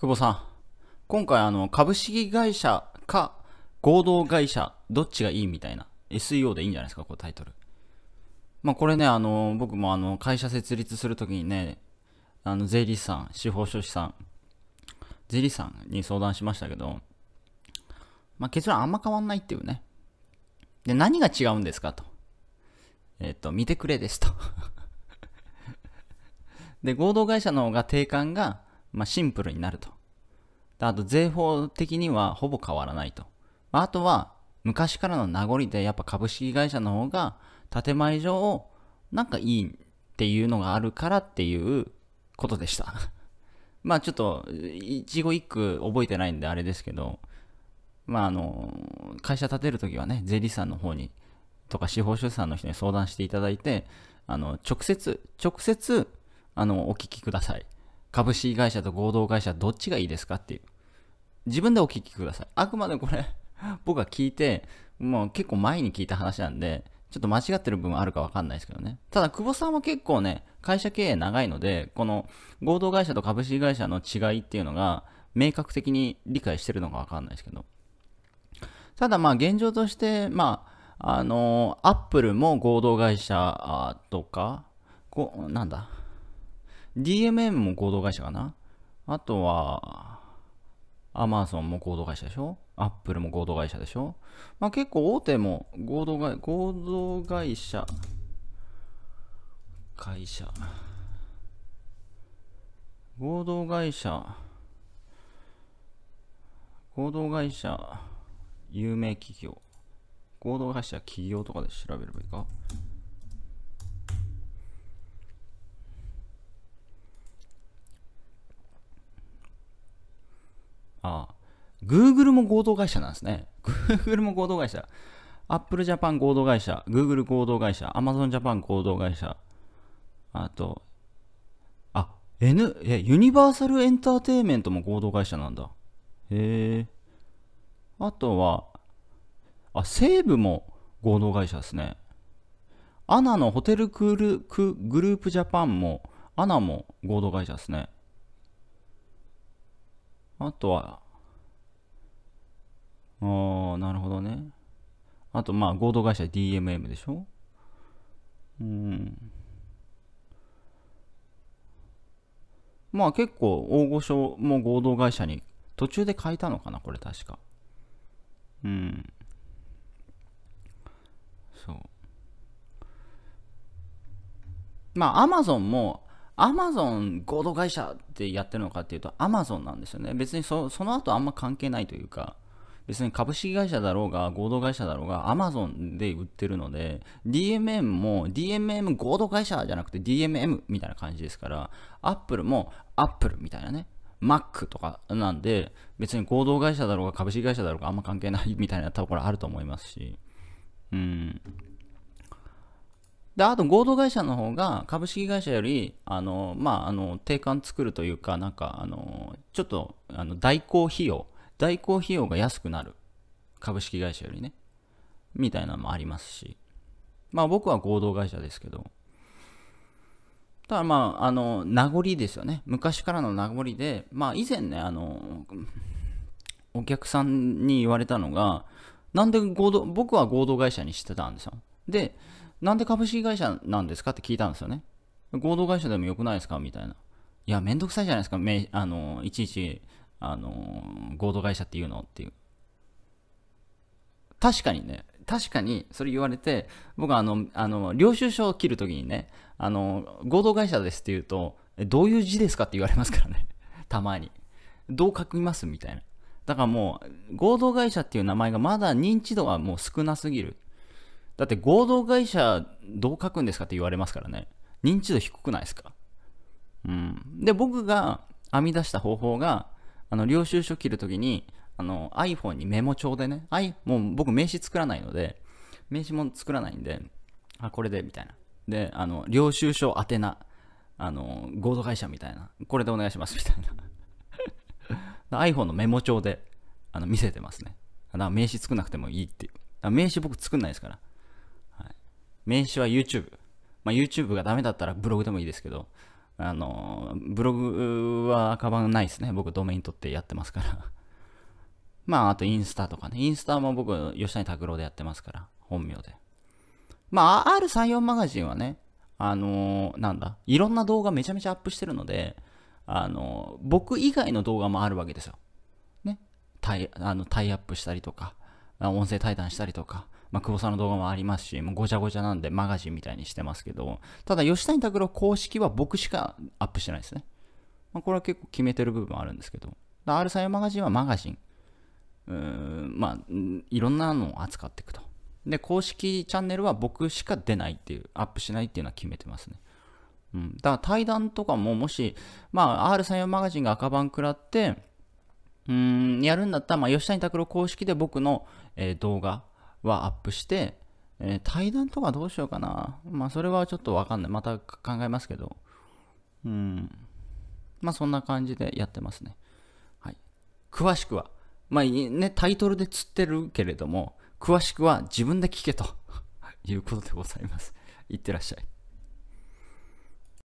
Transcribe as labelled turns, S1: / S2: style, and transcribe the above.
S1: 久保さん、今回あの、株式会社か合同会社、どっちがいいみたいな、SEO でいいんじゃないですか、こうタイトル。まあこれね、あの、僕もあの、会社設立するときにね、あの、税理士さん、司法書士さん、税理士さんに相談しましたけど、まあ結論あんま変わんないっていうね。で、何が違うんですかと。えっ、と、見てくれですと で、合同会社の方が定款がまあ、シンプルになると。あと、税法的にはほぼ変わらないと。まあ、あとは、昔からの名残でやっぱ株式会社の方が、建前上をなんかいいっていうのがあるからっていうことでした まあちょっと、一語一句覚えてないんであれですけど、まああの、会社建てるときはね、税理士さんの方に、とか司法書士さんの人に相談していただいて、あの、直接、直接、あの、お聞きください。株式会社と合同会社どっちがいいですかっていう。自分でお聞きください。あくまでこれ 僕が聞いて、もう結構前に聞いた話なんで、ちょっと間違ってる部分あるかわかんないですけどね。ただ、久保さんは結構ね、会社経営長いので、この合同会社と株式会社の違いっていうのが、明確的に理解してるのかわかんないですけど。ただ、まあ、現状として、まあ、あの、アップルも合同会社とか、こうなんだ、DMM も合同会社かなあとは、Amazon も合同会社でしょ ?Apple も合同会社でしょまあ結構大手も合同会、合同会社、会社、合同会社、合同会社、有名企業、合同会社企業とかで調べればいいか Google も合同会社なんですね。Google も合同会社。Apple Japan 合同会社、Google 合同会社、Amazon Japan 合同会社、あと、あ、N、え、ユニバーサルエンターテイメントも合同会社なんだ。へえ。あとは、あ、西武も合同会社ですね。アナのホテルクールクグループジャパンも、アナも合同会社ですね。あとは、ああ、なるほどね。あと、まあ、合同会社 DMM でしょうん。まあ結構大御所も合同会社に途中で変えたのかな、これ確か。うん。そう。まあアマゾンもアマゾン合同会社ってやってるのかっていうとアマゾンなんですよね。別にそその後あんま関係ないというか。別に株式会社だろうが、合同会社だろうが、Amazon で売ってるので、DMM も DMM 合同会社じゃなくて DMM みたいな感じですから、Apple も Apple みたいなね、Mac とかなんで、別に合同会社だろうが株式会社だろうがあんま関係ない みたいなところあると思いますし、うん。で、あと合同会社の方が株式会社より、あの、まあ、あの、定款作るというか、なんか、あの、ちょっと、あの、代行費用、代行費用が安くなる。株式会社よりね。みたいなのもありますし。まあ僕は合同会社ですけど。ただまあ、あの、名残ですよね。昔からの名残で、まあ以前ね、あの、お客さんに言われたのが、なんで合同、僕は合同会社にしてたんですよ。で、なんで株式会社なんですかって聞いたんですよね。合同会社でもよくないですかみたいな。いや、めんどくさいじゃないですか。めあのいちいちあのー、合同会社っていうのっていう。確かにね、確かにそれ言われて、僕はあの、あの、領収書を切るときにね、あの、合同会社ですって言うと、どういう字ですかって言われますからね。たまに。どう書きますみたいな。だからもう、合同会社っていう名前がまだ認知度はもう少なすぎる。だって合同会社どう書くんですかって言われますからね。認知度低くないですかうん。で、僕が編み出した方法が、あの、領収書切るときに、あの、iPhone にメモ帳でね、i、もう僕名刺作らないので、名刺も作らないんで、あ、これで、みたいな。で、あの、領収書宛名、あの、合同会社みたいな、これでお願いします、みたいな。iPhone のメモ帳で、あの、見せてますね。だから名刺作んなくてもいいっていう。名刺僕作んないですから。はい、名刺は YouTube。まあ、YouTube がダメだったらブログでもいいですけど、あの、ブログはカバンないですね。僕ドメイン取ってやってますから。まあ、あとインスタとかね。インスタも僕、吉谷拓郎でやってますから。本名で。まあ、R34 マガジンはね、あのー、なんだ、いろんな動画めちゃめちゃアップしてるので、あのー、僕以外の動画もあるわけですよ。ね。タイ、あの、タイアップしたりとか、音声対談したりとか、まあ、久保さんの動画もありますし、もうごちゃごちゃなんでマガジンみたいにしてますけど、ただ吉谷拓郎公式は僕しかアップしてないですね。まあ、これは結構決めてる部分あるんですけど、R サイマガジンはマガジン。うーん、まあ、いろんなのを扱っていくと。で、公式チャンネルは僕しか出ないっていう、アップしないっていうのは決めてますね。うん、だから対談とかももし、まあ、R34 マガジンが赤番食らって、うん、やるんだったら、まあ、吉谷拓郎公式で僕の、えー、動画、はアップして、えー、対談とかどうしようかな。まあ、それはちょっとわかんない。また考えますけど。うん。まあ、そんな感じでやってますね。はい。詳しくは、まあ、ね、タイトルで釣ってるけれども、詳しくは自分で聞けと いうことでございます。いってらっしゃい。